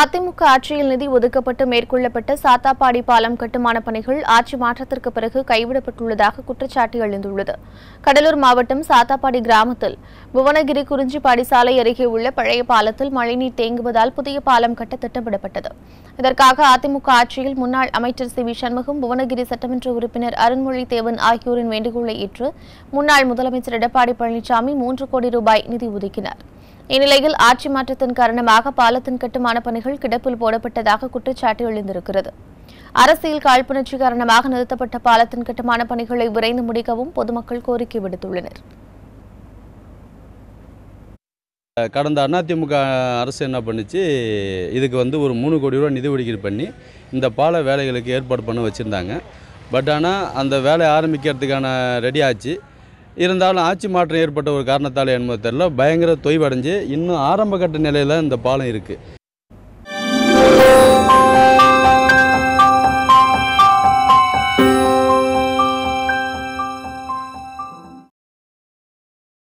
அதிமுக ஆட்சியில் நிதி ஒதுக்கப்பட்டு மேற்கொள்ளப்பட்ட சாத்தாப்பாடி பாலம் கட்டுமான பணிகள் ஆட்சி மாற்றத்திற்கு பிறகு கைவிடப்பட்டுள்ளதாக குற்றச்சாட்டு எழுந்துள்ளது கடலூர் மாவட்டம் சாத்தாப்பாடி கிராமத்தில் புவனகிரி குறிஞ்சிப்பாடி சாலை அருகே உள்ள பழைய பாலத்தில் மழைநீர் தேங்குவதால் புதிய பாலம் கட்ட திட்டமிடப்பட்டது இதற்காக அதிமுக ஆட்சியில் முன்னாள் அமைச்சர் சி வி சண்முகம் புவனகிரி சட்டமன்ற உறுப்பினர் அருண்மொழி தேவன் ஆகியோரின் வேண்டுகோளை ஏற்று முன்னாள் முதலமைச்சர் எடப்பாடி பழனிசாமி மூன்று கோடி ரூபாய் நிதி ஒதுக்கினாா் இந்நிலையில் ஆட்சி மாற்றத்தின் காரணமாக பாலத்தின் கட்டுமான பணிகள் கிடப்பில் போடப்பட்டதாக குற்றச்சாட்டு எழுந்திருக்கிறது அரசியல் காழ்ப்புணர்ச்சி காரணமாக நிறுத்தப்பட்ட பாலத்தின் கட்டுமான பணிகளை விரைந்து முடிக்கவும் பொதுமக்கள் கோரிக்கை விடுத்துள்ளனர் கடந்த அதிமுக அரசு என்ன பண்ணிச்சு இதுக்கு வந்து ஒரு மூணு கோடி ரூபா நிதி ஒதுக்கீடு பண்ணி இந்த பால வேலைகளுக்கு ஏற்பாடு பண்ண வச்சுருந்தாங்க பட் ஆனால் அந்த வேலை ஆரம்பிக்கிறதுக்கான ரெடி ஆச்சு இருந்தாலும் ஆட்சி மாற்றம் ஏற்பட்ட ஒரு காரணத்தால் என்பது தெரில பயங்கர தொய்வடைஞ்சு இன்னும் ஆரம்பகட்ட நிலையில் இந்த பாலம் இருக்குது